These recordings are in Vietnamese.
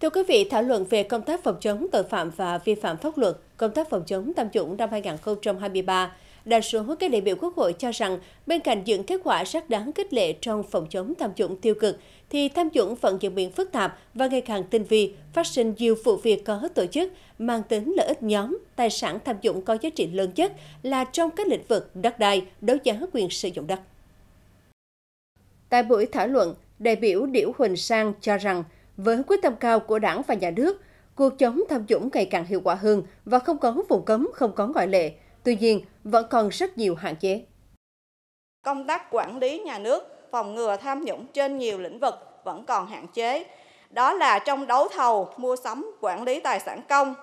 Thưa quý vị, thảo luận về công tác phòng chống tội phạm và vi phạm pháp luật, công tác phòng chống tham nhũng năm 2023, đa số các đại biểu Quốc hội cho rằng bên cạnh những kết quả rất đáng khích lệ trong phòng chống tham nhũng tiêu cực, thì tham nhũng vẫn diễn biến phức tạp và ngày càng tinh vi, phát sinh nhiều vụ việc có tổ chức, mang tính lợi ích nhóm, tài sản tham nhũng có giá trị lớn nhất là trong các lĩnh vực đất đai, đấu giá quyền sử dụng đất. Tại buổi thảo luận, đại biểu Điểu Huỳnh Sang cho rằng với quyết tâm cao của đảng và nhà nước, cuộc chống tham nhũng ngày càng hiệu quả hơn và không có vùng cấm, không có ngoại lệ. Tuy nhiên, vẫn còn rất nhiều hạn chế. Công tác quản lý nhà nước, phòng ngừa tham nhũng trên nhiều lĩnh vực vẫn còn hạn chế. Đó là trong đấu thầu, mua sắm, quản lý tài sản công,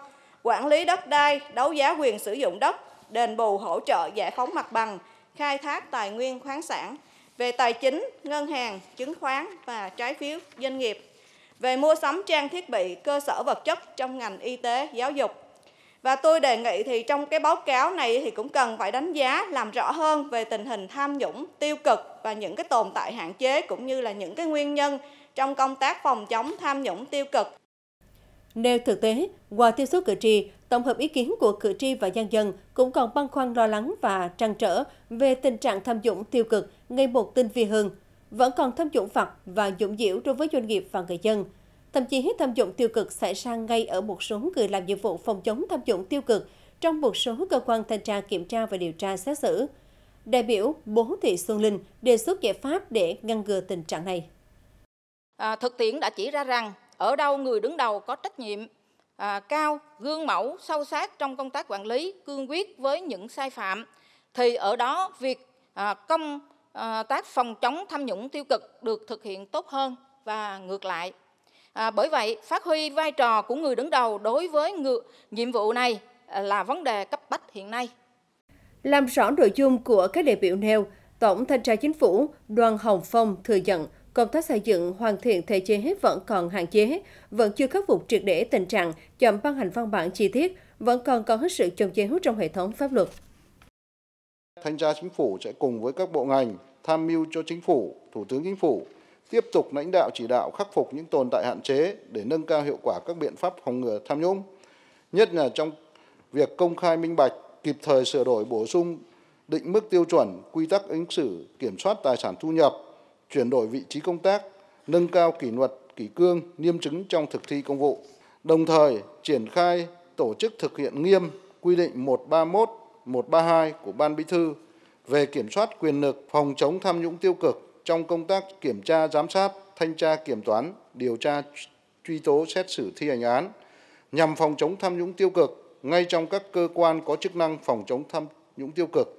quản lý đất đai, đấu giá quyền sử dụng đất, đền bù hỗ trợ giải phóng mặt bằng, khai thác tài nguyên khoáng sản, về tài chính, ngân hàng, chứng khoán và trái phiếu doanh nghiệp về mua sắm trang thiết bị, cơ sở vật chất trong ngành y tế, giáo dục. Và tôi đề nghị thì trong cái báo cáo này thì cũng cần phải đánh giá làm rõ hơn về tình hình tham nhũng, tiêu cực và những cái tồn tại hạn chế cũng như là những cái nguyên nhân trong công tác phòng chống tham nhũng tiêu cực. Nêu thực tế, qua tiêu số cử tri, tổng hợp ý kiến của cử tri và nhân dân cũng còn băn khoăn lo lắng và trăn trở về tình trạng tham nhũng tiêu cực ngày một tinh vi hơn – vẫn còn tham dụng vặt và dụng diễu đối với doanh nghiệp và người dân. Thậm chí hết tham dụng tiêu cực xảy ra ngay ở một số người làm nhiệm vụ phòng chống tham dụng tiêu cực trong một số cơ quan thanh tra kiểm tra và điều tra xét xử. Đại biểu Bố Thị Xuân Linh đề xuất giải pháp để ngăn ngừa tình trạng này. À, thực tiễn đã chỉ ra rằng ở đâu người đứng đầu có trách nhiệm à, cao, gương mẫu, sâu sát trong công tác quản lý, cương quyết với những sai phạm, thì ở đó việc à, công Ờ, tác phòng chống tham nhũng tiêu cực được thực hiện tốt hơn và ngược lại. À, bởi vậy, phát huy vai trò của người đứng đầu đối với ngự, nhiệm vụ này ờ, là vấn đề cấp bách hiện nay. Làm rõ nội dung của các đề biểu nêu, Tổng Thanh tra Chính phủ Đoàn Hồng Phong thừa nhận công tác xây dựng hoàn thiện thể chế vẫn còn hạn chế, vẫn chưa khắc phục triệt để tình trạng chậm ban hành văn bản chi tiết, vẫn còn có hết sự chồng chéo trong hệ thống pháp luật thanh tra chính phủ sẽ cùng với các bộ ngành tham mưu cho chính phủ, thủ tướng chính phủ tiếp tục lãnh đạo chỉ đạo khắc phục những tồn tại hạn chế để nâng cao hiệu quả các biện pháp phòng ngừa tham nhũng, nhất là trong việc công khai minh bạch, kịp thời sửa đổi bổ sung định mức tiêu chuẩn, quy tắc ứng xử, kiểm soát tài sản thu nhập, chuyển đổi vị trí công tác, nâng cao kỷ luật, kỷ cương, niêm chứng trong thực thi công vụ. Đồng thời, triển khai tổ chức thực hiện nghiêm quy định 131 132 của Ban Bí thư về kiểm soát quyền lực phòng chống tham nhũng tiêu cực trong công tác kiểm tra giám sát, thanh tra kiểm toán, điều tra truy tố xét xử thi hành án nhằm phòng chống tham nhũng tiêu cực ngay trong các cơ quan có chức năng phòng chống tham nhũng tiêu cực